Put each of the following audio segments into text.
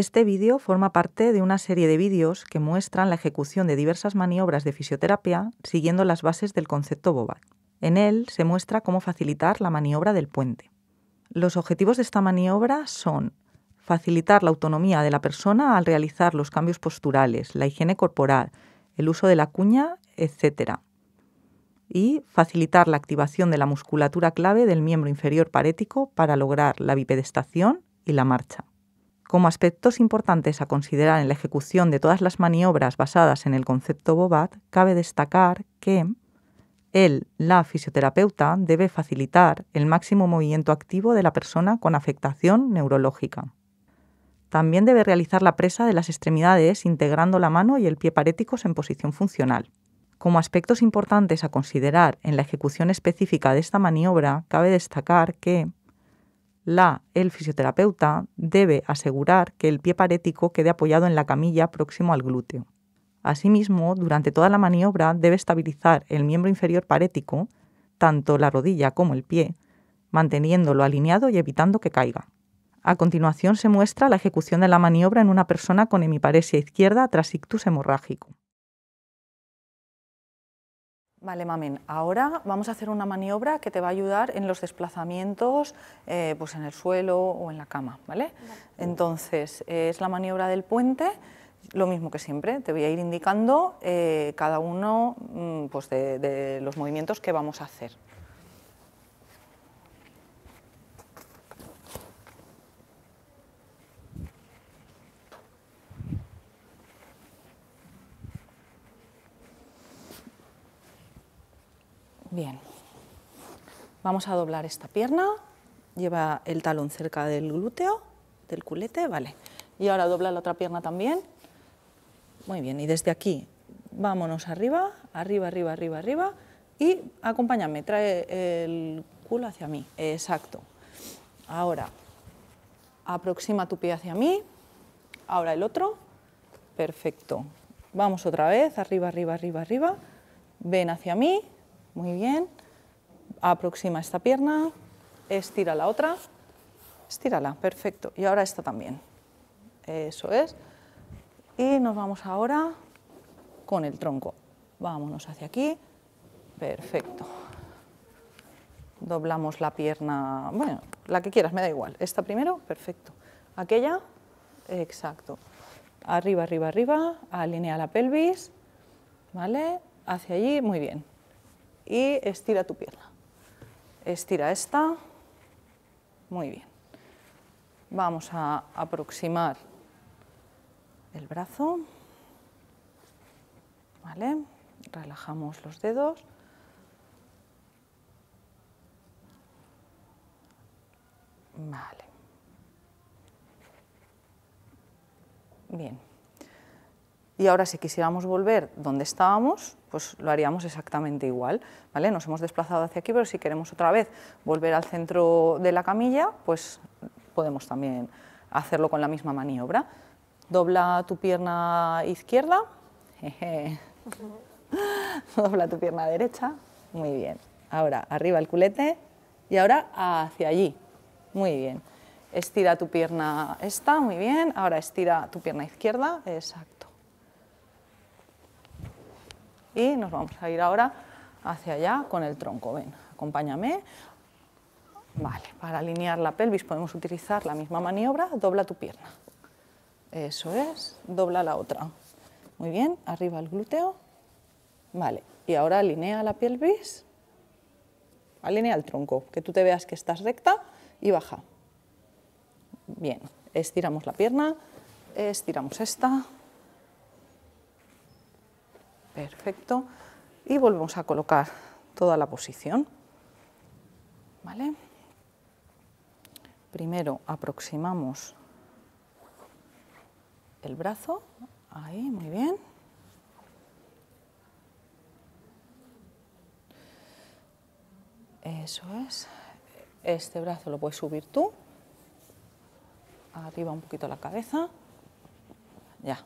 Este vídeo forma parte de una serie de vídeos que muestran la ejecución de diversas maniobras de fisioterapia siguiendo las bases del concepto Bobac. En él se muestra cómo facilitar la maniobra del puente. Los objetivos de esta maniobra son facilitar la autonomía de la persona al realizar los cambios posturales, la higiene corporal, el uso de la cuña, etc. Y facilitar la activación de la musculatura clave del miembro inferior parético para lograr la bipedestación y la marcha. Como aspectos importantes a considerar en la ejecución de todas las maniobras basadas en el concepto BOBAT, cabe destacar que él, la fisioterapeuta, debe facilitar el máximo movimiento activo de la persona con afectación neurológica. También debe realizar la presa de las extremidades integrando la mano y el pie paréticos en posición funcional. Como aspectos importantes a considerar en la ejecución específica de esta maniobra, cabe destacar que la, el fisioterapeuta, debe asegurar que el pie parético quede apoyado en la camilla próximo al glúteo. Asimismo, durante toda la maniobra debe estabilizar el miembro inferior parético, tanto la rodilla como el pie, manteniéndolo alineado y evitando que caiga. A continuación se muestra la ejecución de la maniobra en una persona con hemiparesia izquierda tras ictus hemorrágico. Vale, Mamen, ahora vamos a hacer una maniobra que te va a ayudar en los desplazamientos eh, pues en el suelo o en la cama, ¿vale? Entonces, eh, es la maniobra del puente, lo mismo que siempre, te voy a ir indicando eh, cada uno mm, pues de los movimientos que vamos a hacer, Bien. Vamos a doblar esta pierna. Lleva el talón cerca del glúteo, del culete, vale. Y ahora dobla la otra pierna también. Muy bien, y desde aquí vámonos arriba, arriba, arriba, arriba, arriba. Y acompáñame, trae el culo hacia mí. Exacto. Ahora, aproxima tu pie hacia mí. Ahora el otro. Perfecto. Vamos otra vez, arriba, arriba, arriba, arriba. Ven hacia mí, muy bien. Aproxima esta pierna, estira la otra, estírala, perfecto. Y ahora esta también. Eso es. Y nos vamos ahora con el tronco. Vámonos hacia aquí. Perfecto. Doblamos la pierna, bueno, la que quieras, me da igual. Esta primero, perfecto. Aquella, exacto. Arriba, arriba, arriba, alinea la pelvis, ¿vale? Hacia allí, muy bien y estira tu pierna. Estira esta. Muy bien. Vamos a aproximar el brazo. ¿Vale? Relajamos los dedos. Vale. Bien. Y ahora si quisiéramos volver donde estábamos, pues lo haríamos exactamente igual. ¿vale? Nos hemos desplazado hacia aquí, pero si queremos otra vez volver al centro de la camilla, pues podemos también hacerlo con la misma maniobra. Dobla tu pierna izquierda, dobla tu pierna derecha, muy bien. Ahora arriba el culete y ahora hacia allí, muy bien. Estira tu pierna esta, muy bien. Ahora estira tu pierna izquierda, exacto y nos vamos a ir ahora hacia allá con el tronco. Ven, acompáñame. Vale, para alinear la pelvis podemos utilizar la misma maniobra, dobla tu pierna. Eso es, dobla la otra. Muy bien, arriba el glúteo. Vale, y ahora alinea la pelvis, alinea el tronco, que tú te veas que estás recta y baja. Bien, estiramos la pierna, estiramos esta, Perfecto. Y volvemos a colocar toda la posición. ¿Vale? Primero aproximamos el brazo. Ahí, muy bien. Eso es. Este brazo lo puedes subir tú. Arriba un poquito la cabeza. Ya,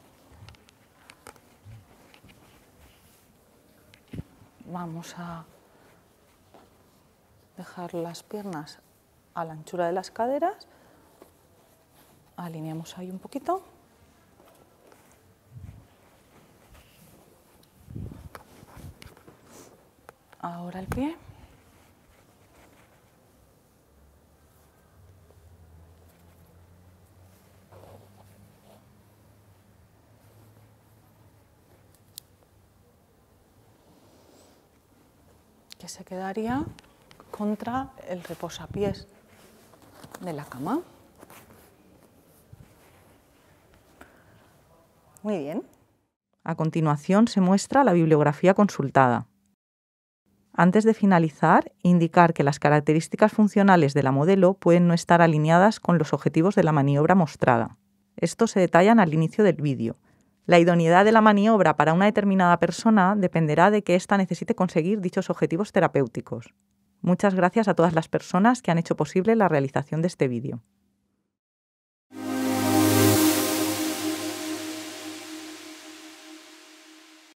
Vamos a dejar las piernas a la anchura de las caderas. Alineamos ahí un poquito. Ahora el pie. que se quedaría contra el reposapiés de la cama. Muy bien. A continuación se muestra la bibliografía consultada. Antes de finalizar, indicar que las características funcionales de la modelo pueden no estar alineadas con los objetivos de la maniobra mostrada. Estos se detallan al inicio del vídeo la idoneidad de la maniobra para una determinada persona dependerá de que ésta necesite conseguir dichos objetivos terapéuticos. Muchas gracias a todas las personas que han hecho posible la realización de este vídeo.